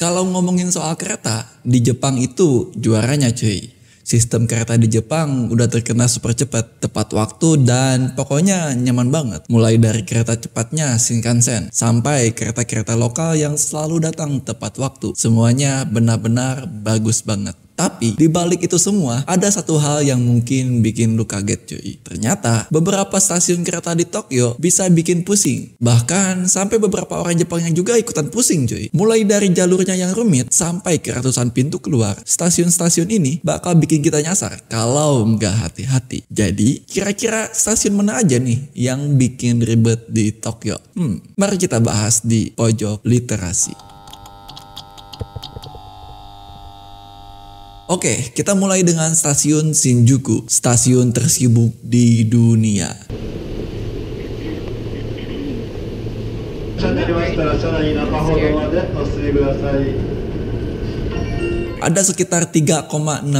Kalau ngomongin soal kereta, di Jepang itu juaranya cuy. Sistem kereta di Jepang udah terkena super cepat, tepat waktu, dan pokoknya nyaman banget. Mulai dari kereta cepatnya Shinkansen, sampai kereta-kereta lokal yang selalu datang tepat waktu. Semuanya benar-benar bagus banget. Tapi di balik itu semua ada satu hal yang mungkin bikin lu kaget cuy. Ternyata beberapa stasiun kereta di Tokyo bisa bikin pusing. Bahkan sampai beberapa orang Jepang yang juga ikutan pusing cuy. Mulai dari jalurnya yang rumit sampai ke ratusan pintu keluar. Stasiun-stasiun ini bakal bikin kita nyasar kalau nggak hati-hati. Jadi kira-kira stasiun mana aja nih yang bikin ribet di Tokyo? Hmm, mari kita bahas di pojok literasi. Oke, kita mulai dengan stasiun Shinjuku, stasiun tersibuk di dunia. Ada sekitar 3,6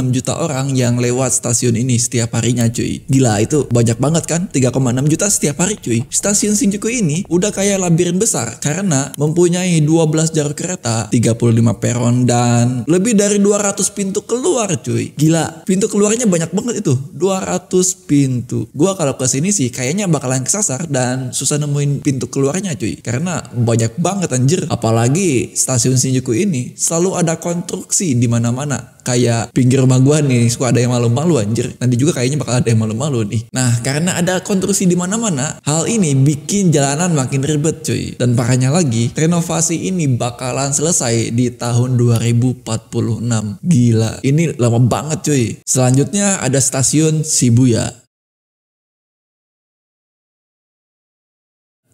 juta orang yang lewat stasiun ini setiap harinya cuy. Gila itu banyak banget kan? 3,6 juta setiap hari cuy. Stasiun Shinjuku ini udah kayak labirin besar karena mempunyai 12 jalur kereta, 35 peron dan lebih dari 200 pintu keluar cuy. Gila, pintu keluarnya banyak banget itu. 200 pintu. Gua kalau ke sini sih kayaknya bakalan kesasar dan susah nemuin pintu keluarnya cuy. Karena banyak banget anjir. Apalagi stasiun Shinjuku ini selalu ada konstruksi di mana-mana kayak pinggir rumah gua nih suka ada yang malu-malu anjir nanti juga kayaknya bakal ada yang malu-malu nih nah karena ada konstruksi di mana-mana hal ini bikin jalanan makin ribet cuy dan parahnya lagi renovasi ini bakalan selesai di tahun 2046 gila ini lama banget cuy selanjutnya ada stasiun Shibuya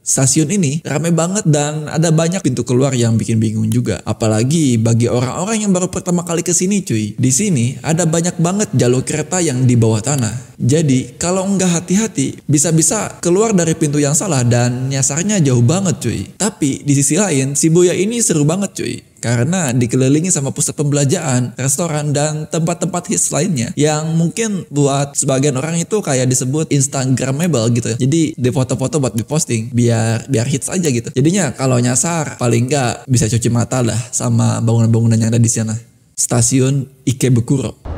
stasiun ini ramai banget dan ada banyak pintu keluar yang bikin bingung juga. Apalagi bagi orang-orang yang baru pertama kali ke sini cuy. Di sini ada banyak banget jalur kereta yang di bawah tanah. Jadi kalau nggak hati-hati bisa-bisa keluar dari pintu yang salah dan nyasarnya jauh banget cuy. Tapi di sisi lain si Boya ini seru banget cuy karena dikelilingi sama pusat pembelajaran, restoran dan tempat-tempat hits lainnya yang mungkin buat sebagian orang itu kayak disebut instagramable gitu. ya. Jadi di foto-foto buat diposting biar biar hits aja gitu. Jadinya kalau nyasar paling nggak bisa cuci mata lah sama bangunan-bangunan yang ada di sana. Stasiun Ikebukuro.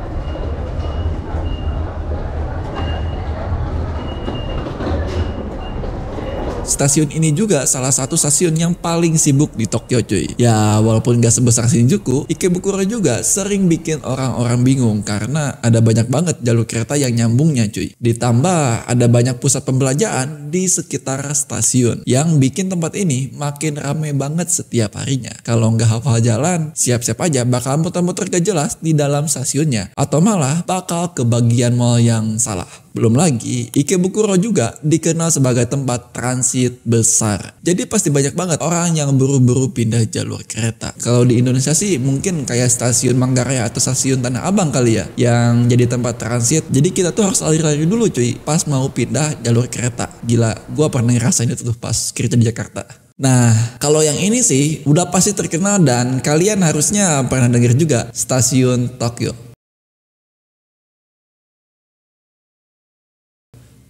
stasiun ini juga salah satu stasiun yang paling sibuk di Tokyo cuy. Ya walaupun gak sebesar Shinjuku, Ikebukuro juga sering bikin orang-orang bingung karena ada banyak banget jalur kereta yang nyambungnya cuy. Ditambah ada banyak pusat pembelajaran di sekitar stasiun yang bikin tempat ini makin ramai banget setiap harinya. Kalau nggak hafal jalan, siap-siap aja bakal muter-muter gak jelas di dalam stasiunnya atau malah bakal ke bagian mall yang salah. Belum lagi, Ikebukuro juga dikenal sebagai tempat transit besar. Jadi pasti banyak banget orang yang buru-buru pindah jalur kereta. Kalau di Indonesia sih mungkin kayak stasiun Manggarai atau stasiun Tanah Abang kali ya, yang jadi tempat transit. Jadi kita tuh harus alir alih dulu cuy, pas mau pindah jalur kereta. Gila, gua pernah ngerasain itu tuh pas kereta di Jakarta. Nah, kalau yang ini sih udah pasti terkenal dan kalian harusnya pernah denger juga stasiun Tokyo.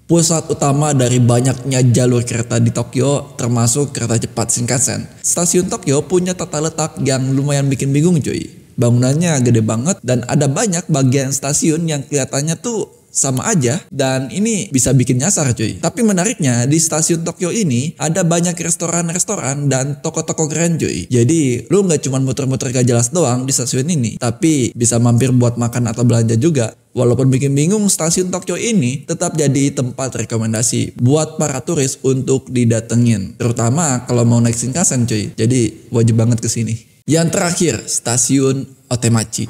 pusat utama dari banyaknya jalur kereta di Tokyo termasuk kereta cepat Shinkansen. Stasiun Tokyo punya tata letak yang lumayan bikin bingung cuy. Bangunannya gede banget dan ada banyak bagian stasiun yang kelihatannya tuh sama aja dan ini bisa bikin nyasar cuy. Tapi menariknya di stasiun Tokyo ini ada banyak restoran-restoran dan toko-toko keren cuy. Jadi lu nggak cuma muter-muter gak jelas doang di stasiun ini, tapi bisa mampir buat makan atau belanja juga. Walaupun bikin bingung, stasiun Tokyo ini tetap jadi tempat rekomendasi buat para turis untuk didatengin. Terutama kalau mau naik Shinkansen cuy. Jadi wajib banget kesini. Yang terakhir, stasiun Otemachi.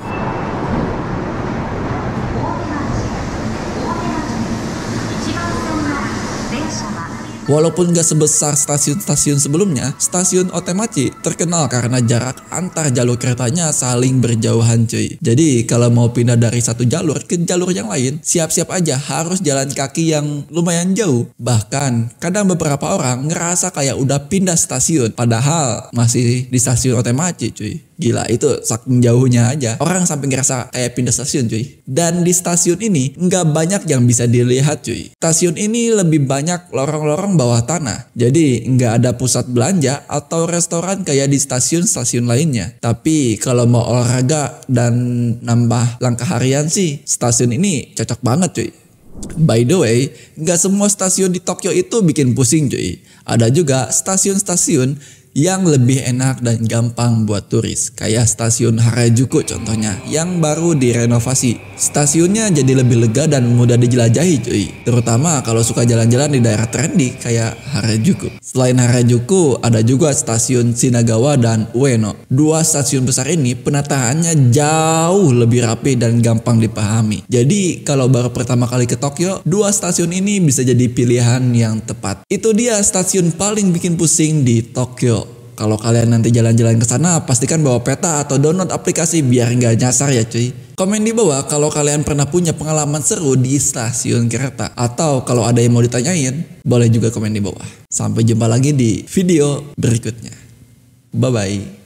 Walaupun gak sebesar stasiun-stasiun sebelumnya, stasiun Otemachi terkenal karena jarak antar jalur keretanya saling berjauhan cuy. Jadi kalau mau pindah dari satu jalur ke jalur yang lain, siap-siap aja harus jalan kaki yang lumayan jauh. Bahkan kadang beberapa orang ngerasa kayak udah pindah stasiun, padahal masih di stasiun Otemachi cuy. Gila itu saking jauhnya aja. Orang sampai ngerasa kayak pindah stasiun cuy. Dan di stasiun ini nggak banyak yang bisa dilihat cuy. Stasiun ini lebih banyak lorong-lorong bawah tanah. Jadi nggak ada pusat belanja atau restoran kayak di stasiun-stasiun lainnya. Tapi kalau mau olahraga dan nambah langkah harian sih stasiun ini cocok banget cuy. By the way, nggak semua stasiun di Tokyo itu bikin pusing cuy. Ada juga stasiun-stasiun yang lebih enak dan gampang buat turis. Kayak stasiun Harajuku contohnya yang baru direnovasi. Stasiunnya jadi lebih lega dan mudah dijelajahi cuy. Terutama kalau suka jalan-jalan di daerah trendy kayak Harajuku. Selain Harajuku ada juga stasiun Shinagawa dan Ueno. Dua stasiun besar ini penataannya jauh lebih rapi dan gampang dipahami. Jadi kalau baru pertama kali ke Tokyo, dua stasiun ini bisa jadi pilihan yang tepat. Itu dia stasiun paling bikin pusing di Tokyo. Kalau kalian nanti jalan-jalan ke sana, pastikan bawa peta atau download aplikasi biar nggak nyasar ya cuy. Komen di bawah kalau kalian pernah punya pengalaman seru di stasiun kereta. Atau kalau ada yang mau ditanyain, boleh juga komen di bawah. Sampai jumpa lagi di video berikutnya. Bye-bye.